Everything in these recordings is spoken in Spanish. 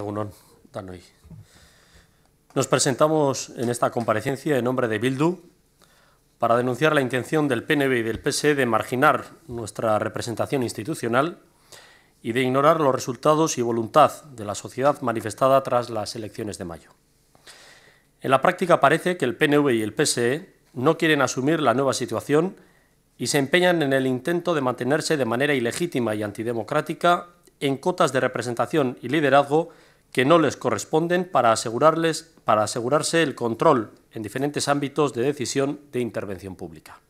Egunon, Danoy. Nos presentamos en esta comparecencia en nombre de Bildu para denunciar la intención del PNV y del PSE de marginar nuestra representación institucional y de ignorar los resultados y voluntad de la sociedad manifestada tras las elecciones de mayo. En la práctica parece que el PNV y el PSE no quieren asumir la nueva situación y se empeñan en el intento de mantenerse de manera ilegítima y antidemocrática en cotas de representación y liderazgo que no les corresponden para, asegurarles, para asegurarse el control en diferentes ámbitos de decisión de intervención pública.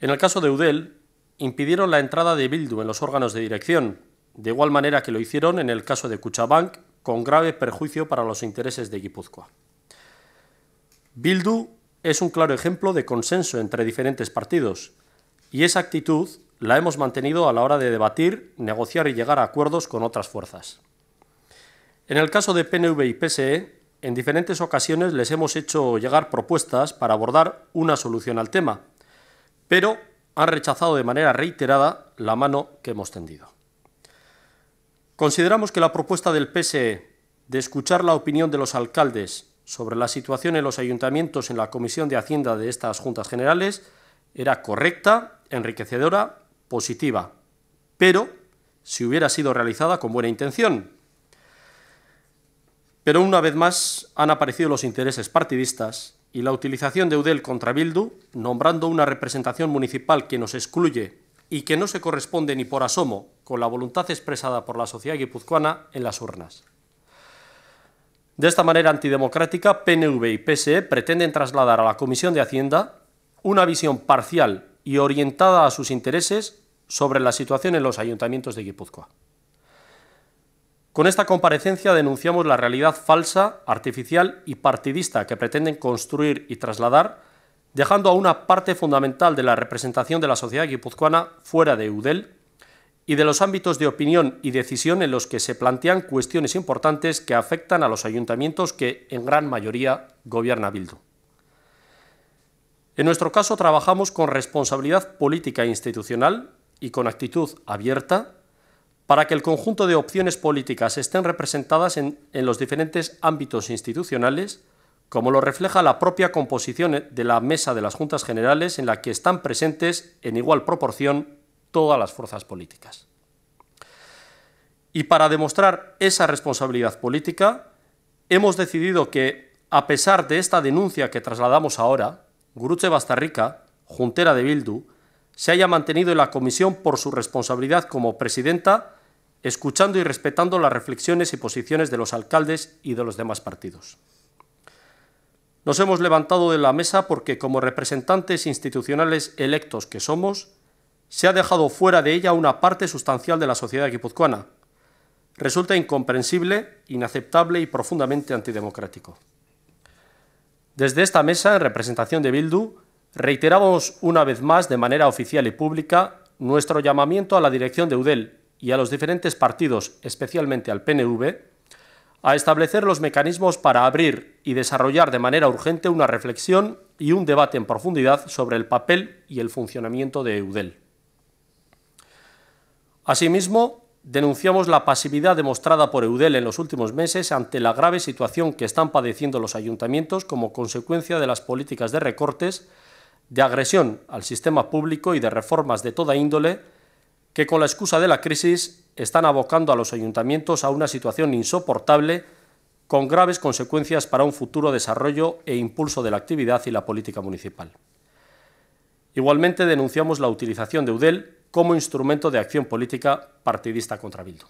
En el caso de UDEL, impidieron la entrada de Bildu en los órganos de dirección, de igual manera que lo hicieron en el caso de Cuchabank, con grave perjuicio para los intereses de Guipúzcoa. Bildu es un claro ejemplo de consenso entre diferentes partidos, y esa actitud la hemos mantenido a la hora de debatir, negociar y llegar a acuerdos con otras fuerzas. En el caso de PNV y PSE, en diferentes ocasiones les hemos hecho llegar propuestas para abordar una solución al tema, pero han rechazado de manera reiterada la mano que hemos tendido. Consideramos que la propuesta del PSE de escuchar la opinión de los alcaldes sobre la situación en los ayuntamientos en la Comisión de Hacienda de estas Juntas Generales era correcta, enriquecedora, positiva, pero si hubiera sido realizada con buena intención, pero una vez más han aparecido los intereses partidistas y la utilización de Udel contra Bildu, nombrando una representación municipal que nos excluye y que no se corresponde ni por asomo con la voluntad expresada por la sociedad guipuzcoana en las urnas. De esta manera antidemocrática, PNV y PSE pretenden trasladar a la Comisión de Hacienda una visión parcial y orientada a sus intereses sobre la situación en los ayuntamientos de Guipúzcoa. Con esta comparecencia denunciamos la realidad falsa, artificial y partidista que pretenden construir y trasladar, dejando a una parte fundamental de la representación de la sociedad guipuzcoana fuera de UDEL y de los ámbitos de opinión y decisión en los que se plantean cuestiones importantes que afectan a los ayuntamientos que en gran mayoría gobierna Bildu. En nuestro caso trabajamos con responsabilidad política e institucional y con actitud abierta para que el conjunto de opciones políticas estén representadas en, los diferentes ámbitos institucionales, como lo refleja la propia composición de la mesa de las Juntas Generales en la que están presentes en igual proporción todas las fuerzas políticas. Y para demostrar esa responsabilidad política, hemos decidido que, a pesar de esta denuncia que trasladamos ahora, Guruche Bastarrica, juntera de Bildu, se haya mantenido en la comisión por su responsabilidad como presidenta escuchando y respetando las reflexiones y posiciones de los alcaldes y de los demás partidos. Nos hemos levantado de la mesa porque como representantes institucionales electos que somos, se ha dejado fuera de ella una parte sustancial de la sociedad guipuzcoana. Resulta incomprensible, inaceptable y profundamente antidemocrático. Desde esta mesa, en representación de Bildu, reiteramos una vez más de manera oficial y pública nuestro llamamiento a la dirección de UDEL y a los diferentes partidos, especialmente al PNV, a establecer los mecanismos para abrir y desarrollar de manera urgente una reflexión y un debate en profundidad sobre el papel y el funcionamiento de EUDEL. Asimismo, denunciamos la pasividad demostrada por EUDEL en los últimos meses ante la grave situación que están padeciendo los ayuntamientos como consecuencia de las políticas de recortes, de agresión al sistema público y de reformas de toda índole que con la excusa de la crisis están abocando a los ayuntamientos a una situación insoportable con graves consecuencias para un futuro desarrollo e impulso de la actividad y la política municipal. Igualmente denunciamos la utilización de UDEL como instrumento de acción política partidista contra Bildu.